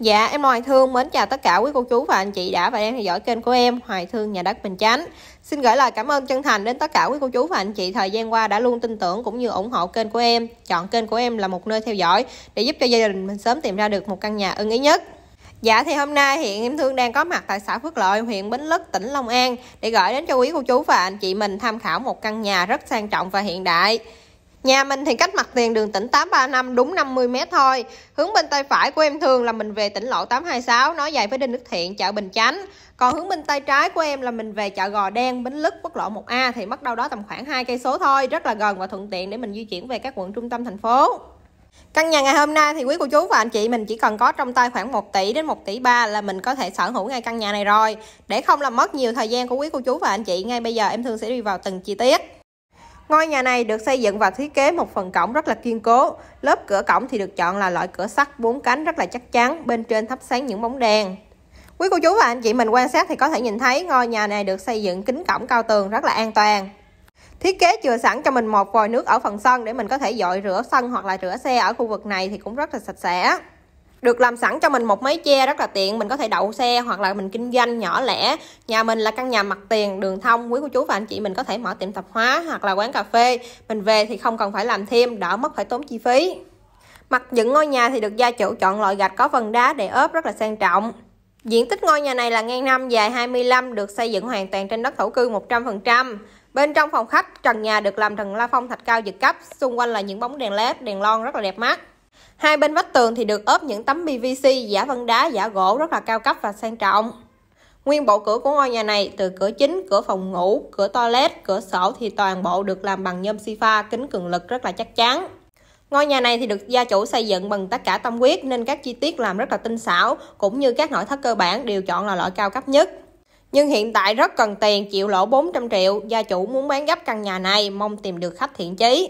Dạ em là Hoài Thương, mến chào tất cả quý cô chú và anh chị đã và đang theo dõi kênh của em Hoài Thương nhà đất Bình Chánh Xin gửi lời cảm ơn chân thành đến tất cả quý cô chú và anh chị thời gian qua đã luôn tin tưởng cũng như ủng hộ kênh của em Chọn kênh của em là một nơi theo dõi để giúp cho gia đình mình sớm tìm ra được một căn nhà ưng ý nhất Dạ thì hôm nay hiện em Thương đang có mặt tại xã Phước Lợi, huyện Bến Lức, tỉnh Long An để gửi đến cho quý cô chú và anh chị mình tham khảo một căn nhà rất sang trọng và hiện đại Nhà mình thì cách mặt tiền đường tỉnh 835 đúng 50m thôi. Hướng bên tay phải của em thường là mình về tỉnh lộ 826, nói dài với Đinh Đức Thiện, chợ Bình Chánh. Còn hướng bên tay trái của em là mình về chợ Gò Đen, Bến Lức, quốc lộ 1A thì mất đâu đó tầm khoảng hai cây số thôi, rất là gần và thuận tiện để mình di chuyển về các quận trung tâm thành phố. Căn nhà ngày hôm nay thì quý cô chú và anh chị mình chỉ cần có trong tay khoảng 1 tỷ đến 1 tỷ 3 là mình có thể sở hữu ngay căn nhà này rồi. Để không làm mất nhiều thời gian của quý cô chú và anh chị, ngay bây giờ em thường sẽ đi vào từng chi tiết. Ngôi nhà này được xây dựng và thiết kế một phần cổng rất là kiên cố. Lớp cửa cổng thì được chọn là loại cửa sắt bốn cánh rất là chắc chắn, bên trên thắp sáng những bóng đèn. Quý cô chú và anh chị mình quan sát thì có thể nhìn thấy ngôi nhà này được xây dựng kính cổng cao tường rất là an toàn. Thiết kế chừa sẵn cho mình một vòi nước ở phần sân để mình có thể dội rửa sân hoặc là rửa xe ở khu vực này thì cũng rất là sạch sẽ được làm sẵn cho mình một mái che rất là tiện mình có thể đậu xe hoặc là mình kinh doanh nhỏ lẻ nhà mình là căn nhà mặt tiền đường thông quý cô chú và anh chị mình có thể mở tiệm tạp hóa hoặc là quán cà phê mình về thì không cần phải làm thêm đỡ mất phải tốn chi phí mặt dựng ngôi nhà thì được gia chủ chọn loại gạch có phần đá để ốp rất là sang trọng Diện tích ngôi nhà này là ngang năm dài 25 được xây dựng hoàn toàn trên đất thổ cư 100%. Bên trong phòng khách, trần nhà được làm trần la phong thạch cao dực cấp, xung quanh là những bóng đèn led, đèn lon rất là đẹp mắt. Hai bên vách tường thì được ốp những tấm PVC giả vân đá, giả gỗ rất là cao cấp và sang trọng. Nguyên bộ cửa của ngôi nhà này từ cửa chính, cửa phòng ngủ, cửa toilet, cửa sổ thì toàn bộ được làm bằng nhôm si pha, kính cường lực rất là chắc chắn. Ngôi nhà này thì được gia chủ xây dựng bằng tất cả tâm huyết nên các chi tiết làm rất là tinh xảo cũng như các nội thất cơ bản đều chọn là loại cao cấp nhất. Nhưng hiện tại rất cần tiền, chịu lỗ 400 triệu, gia chủ muốn bán gấp căn nhà này, mong tìm được khách thiện chí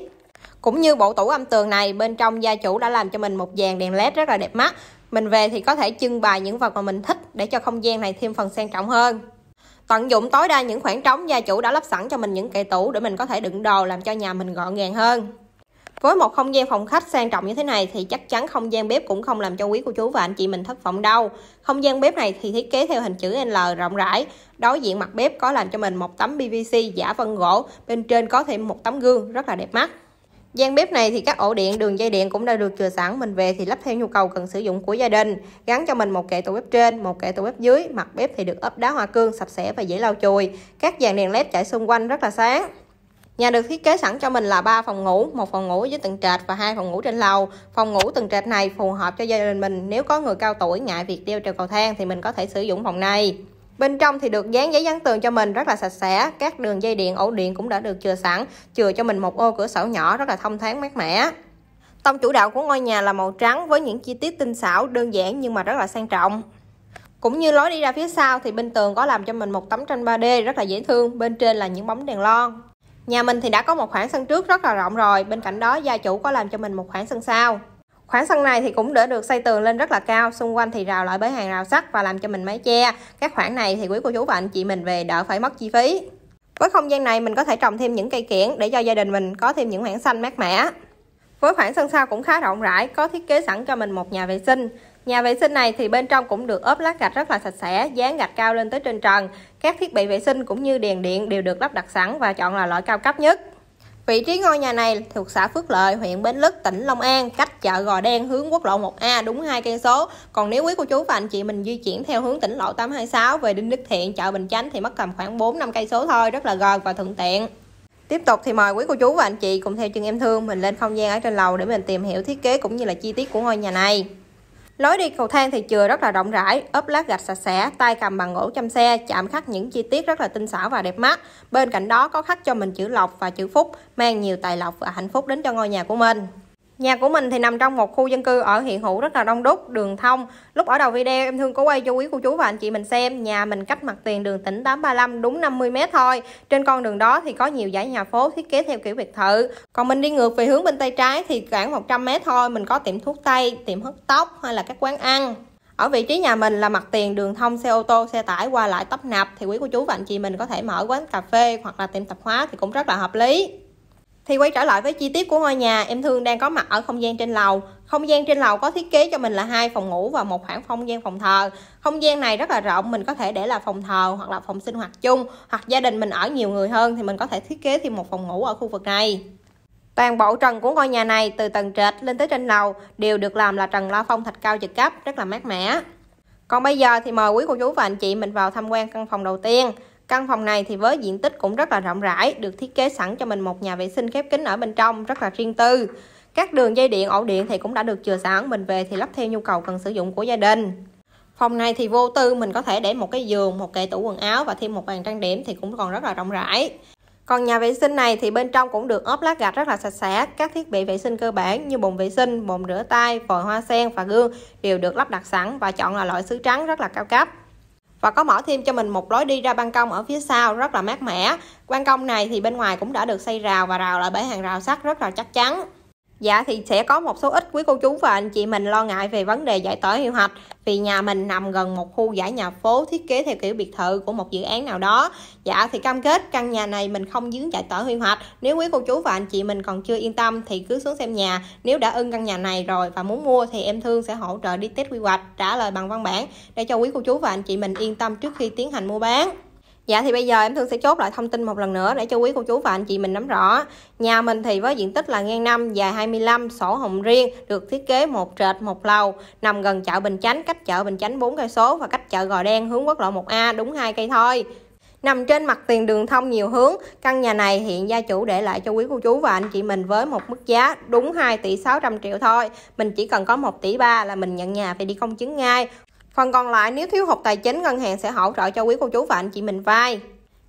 cũng như bộ tủ âm tường này bên trong gia chủ đã làm cho mình một dàn đèn led rất là đẹp mắt mình về thì có thể trưng bày những vật mà mình thích để cho không gian này thêm phần sang trọng hơn tận dụng tối đa những khoảng trống gia chủ đã lắp sẵn cho mình những kệ tủ để mình có thể đựng đồ làm cho nhà mình gọn gàng hơn với một không gian phòng khách sang trọng như thế này thì chắc chắn không gian bếp cũng không làm cho quý cô chú và anh chị mình thất vọng đâu. Không gian bếp này thì thiết kế theo hình chữ L rộng rãi. Đối diện mặt bếp có làm cho mình một tấm PVC giả vân gỗ, bên trên có thêm một tấm gương rất là đẹp mắt. Gian bếp này thì các ổ điện, đường dây điện cũng đã được chừa sẵn, mình về thì lắp theo nhu cầu cần sử dụng của gia đình. Gắn cho mình một kệ tủ bếp trên, một kệ tủ bếp dưới, mặt bếp thì được ốp đá hoa cương sạch sẽ và dễ lau chùi. Các dàn đèn led chạy xung quanh rất là sáng. Nhà được thiết kế sẵn cho mình là 3 phòng ngủ, một phòng ngủ dưới tầng trệt và hai phòng ngủ trên lầu. Phòng ngủ tầng trệt này phù hợp cho gia đình mình, nếu có người cao tuổi ngại việc đeo trèo cầu thang thì mình có thể sử dụng phòng này. Bên trong thì được dán giấy dán tường cho mình rất là sạch sẽ, các đường dây điện, ổ điện cũng đã được chừa sẵn, chừa cho mình một ô cửa sổ nhỏ rất là thông thoáng mát mẻ. Tông chủ đạo của ngôi nhà là màu trắng với những chi tiết tinh xảo, đơn giản nhưng mà rất là sang trọng. Cũng như lối đi ra phía sau thì bên tường có làm cho mình một tấm tranh 3D rất là dễ thương, bên trên là những bóng đèn lon. Nhà mình thì đã có một khoảng sân trước rất là rộng rồi, bên cạnh đó gia chủ có làm cho mình một khoảng sân sau. Khoảng sân này thì cũng đã được xây tường lên rất là cao, xung quanh thì rào lại bởi hàng rào sắt và làm cho mình mái che. Các khoảng này thì quý cô chú và anh chị mình về đỡ phải mất chi phí. Với không gian này mình có thể trồng thêm những cây kiển để cho gia đình mình có thêm những khoảng xanh mát mẻ. Với khoảng sân sau cũng khá rộng rãi, có thiết kế sẵn cho mình một nhà vệ sinh. Nhà vệ sinh này thì bên trong cũng được ốp lát gạch rất là sạch sẽ, dán gạch cao lên tới trên trần. Các thiết bị vệ sinh cũng như đèn điện đều được lắp đặt sẵn và chọn là loại cao cấp nhất. Vị trí ngôi nhà này thuộc xã Phước Lợi, huyện Bến Lức, tỉnh Long An, cách chợ Gò Đen hướng quốc lộ 1A đúng hai cây số. Còn nếu quý cô chú và anh chị mình di chuyển theo hướng tỉnh lộ 826 về Đinh Đức Thiện, chợ Bình Chánh thì mất tầm khoảng 4 5 cây số thôi, rất là gần và thuận tiện. Tiếp tục thì mời quý cô chú và anh chị cùng theo chân em thương mình lên không gian ở trên lầu để mình tìm hiểu thiết kế cũng như là chi tiết của ngôi nhà này. Lối đi cầu thang thì chừa rất là rộng rãi, ốp lát gạch sạch sẽ, tay cầm bằng gỗ chăm xe, chạm khắc những chi tiết rất là tinh xảo và đẹp mắt. Bên cạnh đó có khắc cho mình chữ lộc và chữ phúc, mang nhiều tài lộc và hạnh phúc đến cho ngôi nhà của mình. Nhà của mình thì nằm trong một khu dân cư ở hiện hữu rất là đông đúc, đường thông. Lúc ở đầu video em thương có quay cho quý cô chú và anh chị mình xem nhà mình cách mặt tiền đường tỉnh 835 đúng 50 m thôi. Trên con đường đó thì có nhiều dãy nhà phố thiết kế theo kiểu biệt thự. Còn mình đi ngược về hướng bên tay trái thì khoảng 100 m thôi, mình có tiệm thuốc tây, tiệm hớt tóc hay là các quán ăn. Ở vị trí nhà mình là mặt tiền đường thông xe ô tô, xe tải qua lại tấp nập thì quý cô chú và anh chị mình có thể mở quán cà phê hoặc là tiệm tạp hóa thì cũng rất là hợp lý. Thì quay trở lại với chi tiết của ngôi nhà, em Thương đang có mặt ở không gian trên lầu. Không gian trên lầu có thiết kế cho mình là hai phòng ngủ và một khoảng không gian phòng thờ. Không gian này rất là rộng, mình có thể để là phòng thờ hoặc là phòng sinh hoạt chung, hoặc gia đình mình ở nhiều người hơn thì mình có thể thiết kế thêm một phòng ngủ ở khu vực này. Toàn bộ trần của ngôi nhà này từ tầng trệt lên tới trên lầu đều được làm là trần la phong thạch cao trực cấp, rất là mát mẻ. Còn bây giờ thì mời quý cô chú và anh chị mình vào tham quan căn phòng đầu tiên. Căn phòng này thì với diện tích cũng rất là rộng rãi, được thiết kế sẵn cho mình một nhà vệ sinh khép kín ở bên trong, rất là riêng tư. Các đường dây điện, ổ điện thì cũng đã được chừa sẵn, mình về thì lắp theo nhu cầu cần sử dụng của gia đình. Phòng này thì vô tư, mình có thể để một cái giường, một kệ tủ quần áo và thêm một bàn trang điểm thì cũng còn rất là rộng rãi. Còn nhà vệ sinh này thì bên trong cũng được ốp lát gạch rất là sạch sẽ, các thiết bị vệ sinh cơ bản như bồn vệ sinh, bồn rửa tay, vòi hoa sen và gương đều được lắp đặt sẵn và chọn là loại sứ trắng rất là cao cấp và có mở thêm cho mình một lối đi ra ban công ở phía sau rất là mát mẻ ban công này thì bên ngoài cũng đã được xây rào và rào lại bởi hàng rào sắt rất là chắc chắn Dạ thì sẽ có một số ít quý cô chú và anh chị mình lo ngại về vấn đề giải tỏa hiệu hạch vì nhà mình nằm gần một khu giải nhà phố thiết kế theo kiểu biệt thự của một dự án nào đó. Dạ thì cam kết căn nhà này mình không dướng giải tỏa hiệu hạch. Nếu quý cô chú và anh chị mình còn chưa yên tâm thì cứ xuống xem nhà. Nếu đã ưng căn nhà này rồi và muốn mua thì em thương sẽ hỗ trợ đi test quy hoạch trả lời bằng văn bản để cho quý cô chú và anh chị mình yên tâm trước khi tiến hành mua bán. Dạ thì bây giờ em Thương sẽ chốt lại thông tin một lần nữa để cho quý cô chú và anh chị mình nắm rõ. Nhà mình thì với diện tích là ngang 5, dài 25, sổ hồng riêng, được thiết kế một trệt một lầu, nằm gần chợ Bình Chánh, cách chợ Bình Chánh 4 cây số và cách chợ Gò Đen hướng quốc lộ 1A đúng hai cây thôi. Nằm trên mặt tiền đường thông nhiều hướng, căn nhà này hiện gia chủ để lại cho quý cô chú và anh chị mình với một mức giá đúng 2 tỷ 600 triệu thôi. Mình chỉ cần có 1 tỷ 3 là mình nhận nhà phải đi công chứng ngay. Phần còn lại nếu thiếu hụt tài chính, ngân hàng sẽ hỗ trợ cho quý cô chú và anh chị mình vay.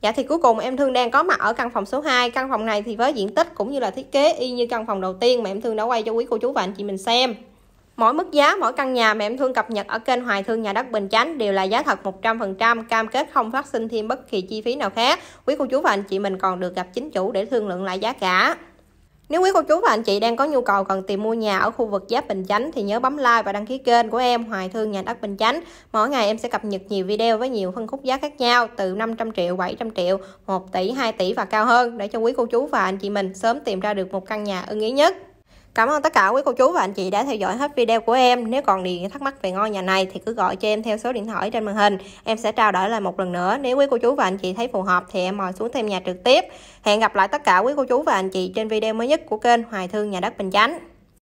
Dạ thì cuối cùng em Thương đang có mặt ở căn phòng số 2 Căn phòng này thì với diện tích cũng như là thiết kế y như căn phòng đầu tiên mà em Thương đã quay cho quý cô chú và anh chị mình xem Mỗi mức giá, mỗi căn nhà mà em Thương cập nhật ở kênh Hoài Thương Nhà Đất Bình Chánh đều là giá thật 100% Cam kết không phát sinh thêm bất kỳ chi phí nào khác Quý cô chú và anh chị mình còn được gặp chính chủ để thương lượng lại giá cả nếu quý cô chú và anh chị đang có nhu cầu cần tìm mua nhà ở khu vực Giáp Bình Chánh thì nhớ bấm like và đăng ký kênh của em Hoài Thương Nhà đất Bình Chánh. Mỗi ngày em sẽ cập nhật nhiều video với nhiều phân khúc giá khác nhau từ 500 triệu, 700 triệu, 1 tỷ, 2 tỷ và cao hơn để cho quý cô chú và anh chị mình sớm tìm ra được một căn nhà ưng ý nhất. Cảm ơn tất cả quý cô chú và anh chị đã theo dõi hết video của em. Nếu còn gì thắc mắc về ngôi nhà này thì cứ gọi cho em theo số điện thoại trên màn hình. Em sẽ trao đổi lại một lần nữa. Nếu quý cô chú và anh chị thấy phù hợp thì em mời xuống thêm nhà trực tiếp. Hẹn gặp lại tất cả quý cô chú và anh chị trên video mới nhất của kênh Hoài Thương Nhà đất Bình Chánh.